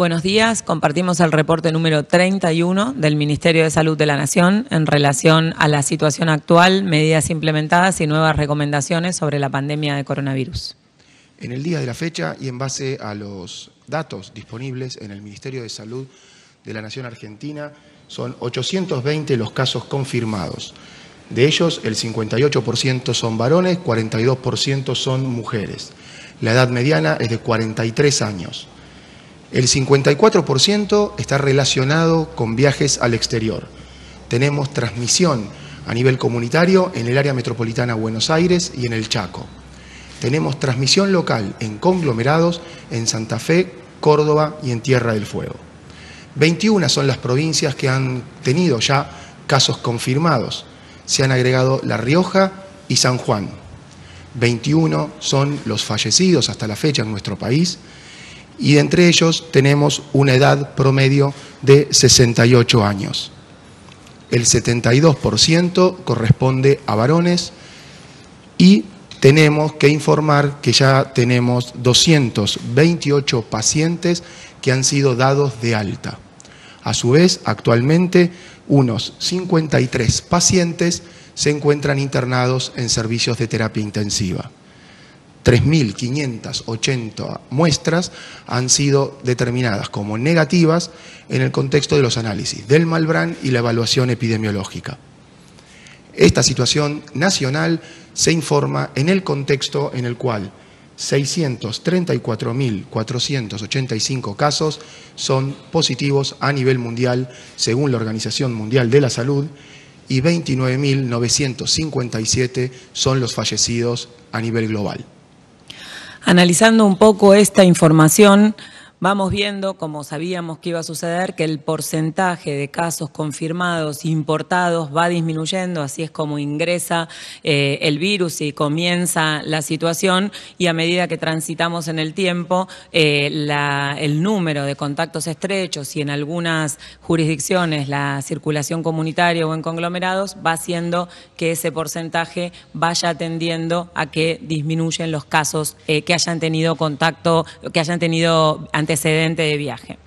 Buenos días, compartimos el reporte número 31 del Ministerio de Salud de la Nación en relación a la situación actual, medidas implementadas y nuevas recomendaciones sobre la pandemia de coronavirus. En el día de la fecha y en base a los datos disponibles en el Ministerio de Salud de la Nación Argentina, son 820 los casos confirmados. De ellos, el 58% son varones, 42% son mujeres. La edad mediana es de 43 años. El 54% está relacionado con viajes al exterior. Tenemos transmisión a nivel comunitario en el área metropolitana Buenos Aires y en el Chaco. Tenemos transmisión local en conglomerados en Santa Fe, Córdoba y en Tierra del Fuego. 21 son las provincias que han tenido ya casos confirmados. Se han agregado La Rioja y San Juan. 21 son los fallecidos hasta la fecha en nuestro país y entre ellos tenemos una edad promedio de 68 años. El 72% corresponde a varones y tenemos que informar que ya tenemos 228 pacientes que han sido dados de alta. A su vez, actualmente unos 53 pacientes se encuentran internados en servicios de terapia intensiva. 3.580 muestras han sido determinadas como negativas en el contexto de los análisis del Malbrán y la evaluación epidemiológica. Esta situación nacional se informa en el contexto en el cual 634.485 casos son positivos a nivel mundial, según la Organización Mundial de la Salud, y 29.957 son los fallecidos a nivel global analizando un poco esta información Vamos viendo, como sabíamos que iba a suceder, que el porcentaje de casos confirmados importados va disminuyendo, así es como ingresa eh, el virus y comienza la situación y a medida que transitamos en el tiempo, eh, el número de contactos estrechos y en algunas jurisdicciones la circulación comunitaria o en conglomerados va haciendo que ese porcentaje vaya tendiendo a que disminuyen los casos eh, que hayan tenido contacto, que hayan tenido antecedente de viaje.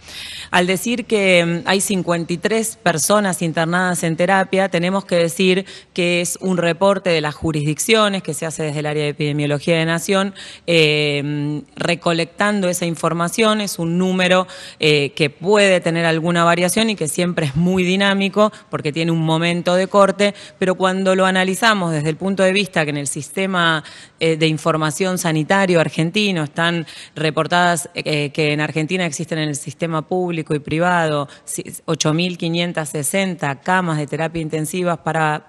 Al decir que mm, hay 53 personas internadas en terapia, tenemos que decir que es un reporte de las jurisdicciones que se hace desde el área de epidemiología de Nación, eh, mm, recolectando esa información. Es un número eh, que puede tener alguna variación y que siempre es muy dinámico porque tiene un momento de corte, pero cuando lo analizamos desde el punto de vista que en el sistema eh, de información sanitario argentino están reportadas que en Argentina existen en el sistema público, y privado, 8.560 camas de terapia intensivas para,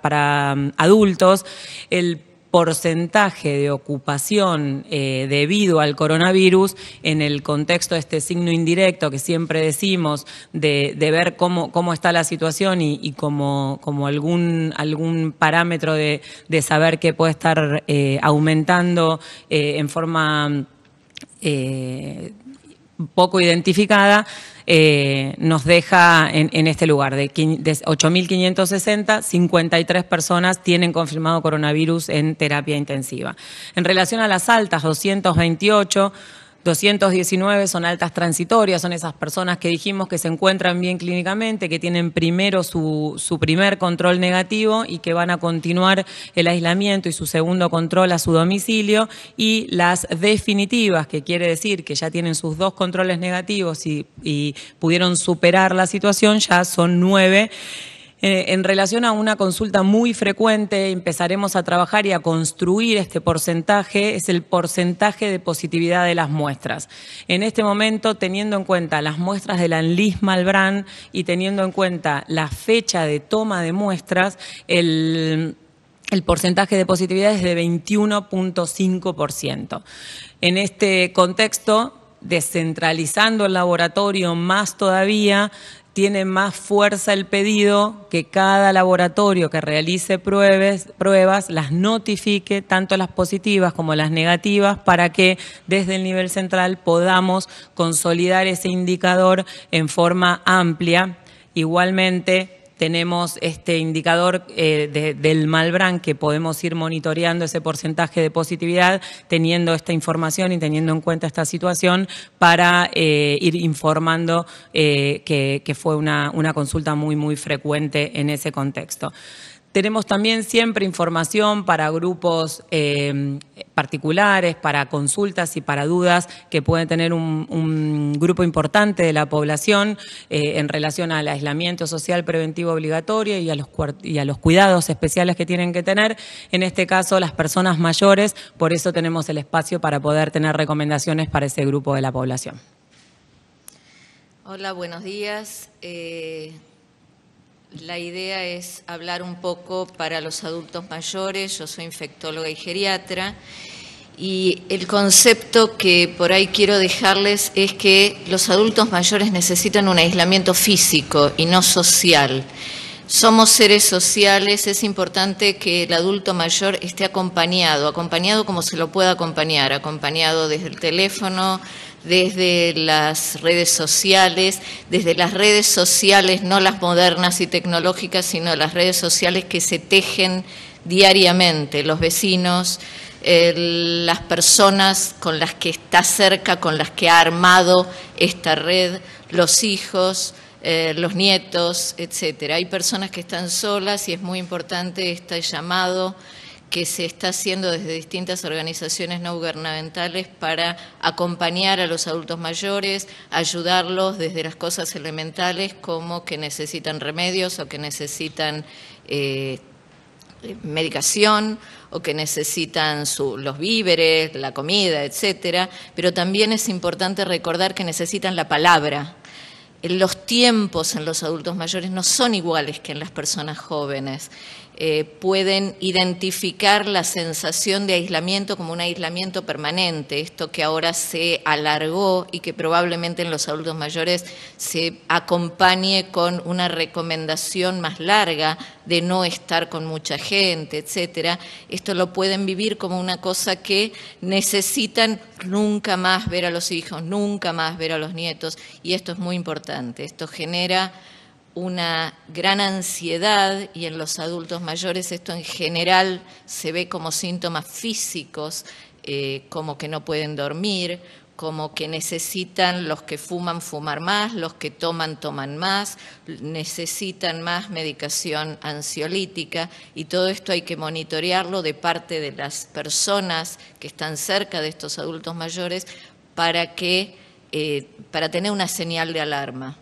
mm, adultos, el porcentaje de ocupación eh, debido al coronavirus en el contexto de este signo indirecto que siempre decimos de, ver cómo, cómo está la situación y, como, como algún, algún parámetro de, saber que puede estar eh, aumentando eh, en forma poco identificada, eh, nos deja en, en, este lugar. De, 8.560, 53 personas tienen confirmado coronavirus en terapia intensiva. En relación a las altas, 228, 219 son altas transitorias, son esas personas que dijimos que se encuentran bien clínicamente, que tienen primero su, su, primer control negativo y que van a continuar el aislamiento y su segundo control a su domicilio. Y las definitivas, que quiere decir que ya tienen sus dos controles negativos y, y pudieron superar la situación, ya son nueve. Eh, en relación a una consulta muy frecuente, empezaremos a trabajar y a construir este porcentaje, es el porcentaje de positividad de las muestras. En este momento, teniendo en cuenta las muestras de la Enlis Malbrán y teniendo en cuenta la fecha de toma de muestras, el el porcentaje de positividad es de 21.5%. En este contexto, descentralizando el laboratorio más todavía, tiene más fuerza el pedido que cada laboratorio que realice pruebas las notifique, tanto las positivas como las negativas, para que desde el nivel central podamos consolidar ese indicador en forma amplia. Igualmente, tenemos este indicador eh, del Malbran que podemos ir monitoreando ese porcentaje de positividad teniendo esta información y teniendo en cuenta esta situación para eh, ir informando eh, que, fue una, una consulta muy, muy frecuente en ese contexto. Tenemos también siempre información para grupos eh, particulares, para consultas y para dudas que pueden tener un, grupo importante de la población eh, en relación al aislamiento social preventivo obligatorio y a, los, cuidados especiales que tienen que tener. En este caso, las personas mayores, por eso tenemos el espacio para poder tener recomendaciones para ese grupo de la población. Hola, buenos días. Eh, la idea es hablar un poco para los adultos mayores. Yo soy infectóloga y geriatra. Y el concepto que por ahí quiero dejarles es que los adultos mayores necesitan un aislamiento físico y no social. Somos seres sociales, es importante que el adulto mayor esté acompañado, acompañado como se lo pueda acompañar, acompañado desde el teléfono, desde las redes sociales, desde las redes sociales, no las modernas y tecnológicas, sino las redes sociales que se tejen diariamente, los vecinos, las personas con las que está cerca, con las que ha armado esta red, los hijos, eh, los nietos, etcétera. Hay personas que están solas y es muy importante este llamado que se está haciendo desde distintas organizaciones no gubernamentales para acompañar a los adultos mayores, ayudarlos desde las cosas elementales como que necesitan remedios o que necesitan eh, medicación o que necesitan los víveres, la comida, etcétera, pero también es importante recordar que necesitan la palabra, los tiempos en los adultos mayores no son iguales que en las personas jóvenes. Eh, pueden identificar la sensación de aislamiento como un aislamiento permanente, esto que ahora se alargó y que probablemente en los adultos mayores se acompañe con una recomendación más larga de no estar con mucha gente, etcétera. Esto lo pueden vivir como una cosa que necesitan nunca más ver a los hijos, nunca más ver a los nietos y esto es muy importante. Esto genera una gran ansiedad y en los adultos mayores esto en general se ve como síntomas físicos, eh, como que no pueden dormir, como que necesitan los que fuman fumar más, los que toman toman más, necesitan más medicación ansiolítica y todo esto hay que monitorearlo de parte de las personas que están cerca de estos adultos mayores para que eh, para tener una señal de alarma.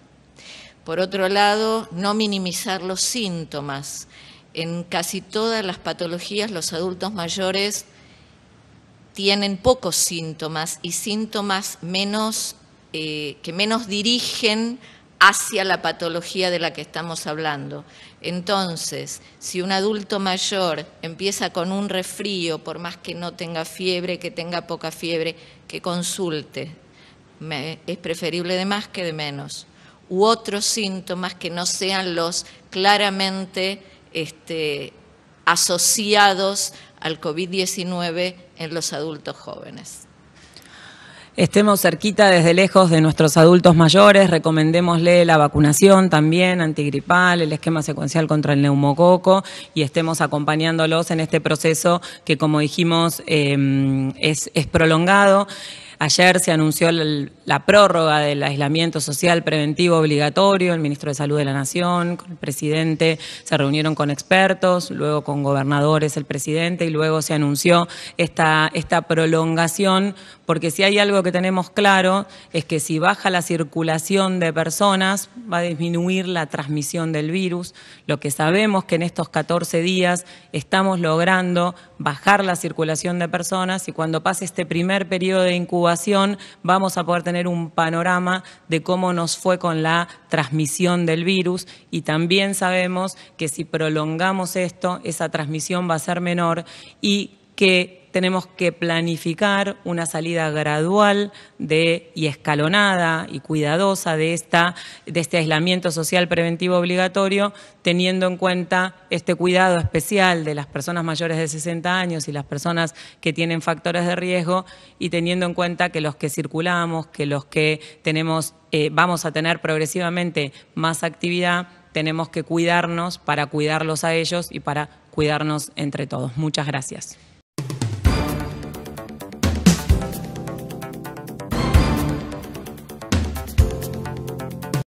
Por otro lado, no minimizar los síntomas. En casi todas las patologías los adultos mayores tienen pocos síntomas y síntomas eh, que menos dirigen hacia la patología de la que estamos hablando. Entonces, si un adulto mayor empieza con un resfrío, por más que no tenga fiebre, que tenga poca fiebre, que consulte, es preferible de más que de menos u otros síntomas que no sean los claramente este, asociados al COVID-19 en los adultos jóvenes. Estemos cerquita desde lejos de nuestros adultos mayores, recomendémosle la vacunación también antigripal, el esquema secuencial contra el neumococo y estemos acompañándolos en este proceso que, como dijimos, eh, es, es prolongado. Ayer se anunció la prórroga del aislamiento social preventivo obligatorio, el ministro de Salud de la Nación, el presidente, se reunieron con expertos, luego con gobernadores, el presidente, y luego se anunció esta, esta prolongación, porque si hay algo que tenemos claro es que si baja la circulación de personas, va a disminuir la transmisión del virus. Lo que sabemos que en estos 14 días estamos logrando bajar la circulación de personas y cuando pase este primer periodo de incubación, vamos a poder tener un panorama de cómo nos fue con la transmisión del virus y también sabemos que si prolongamos esto, esa transmisión va a ser menor y que tenemos que planificar una salida gradual de, y escalonada y cuidadosa de, esta, de este aislamiento social preventivo obligatorio, teniendo en cuenta este cuidado especial de las personas mayores de 60 años y las personas que tienen factores de riesgo y teniendo en cuenta que los que circulamos, que los que tenemos, eh, vamos a tener progresivamente más actividad, tenemos que cuidarnos para cuidarlos a ellos y para cuidarnos entre todos. Muchas gracias.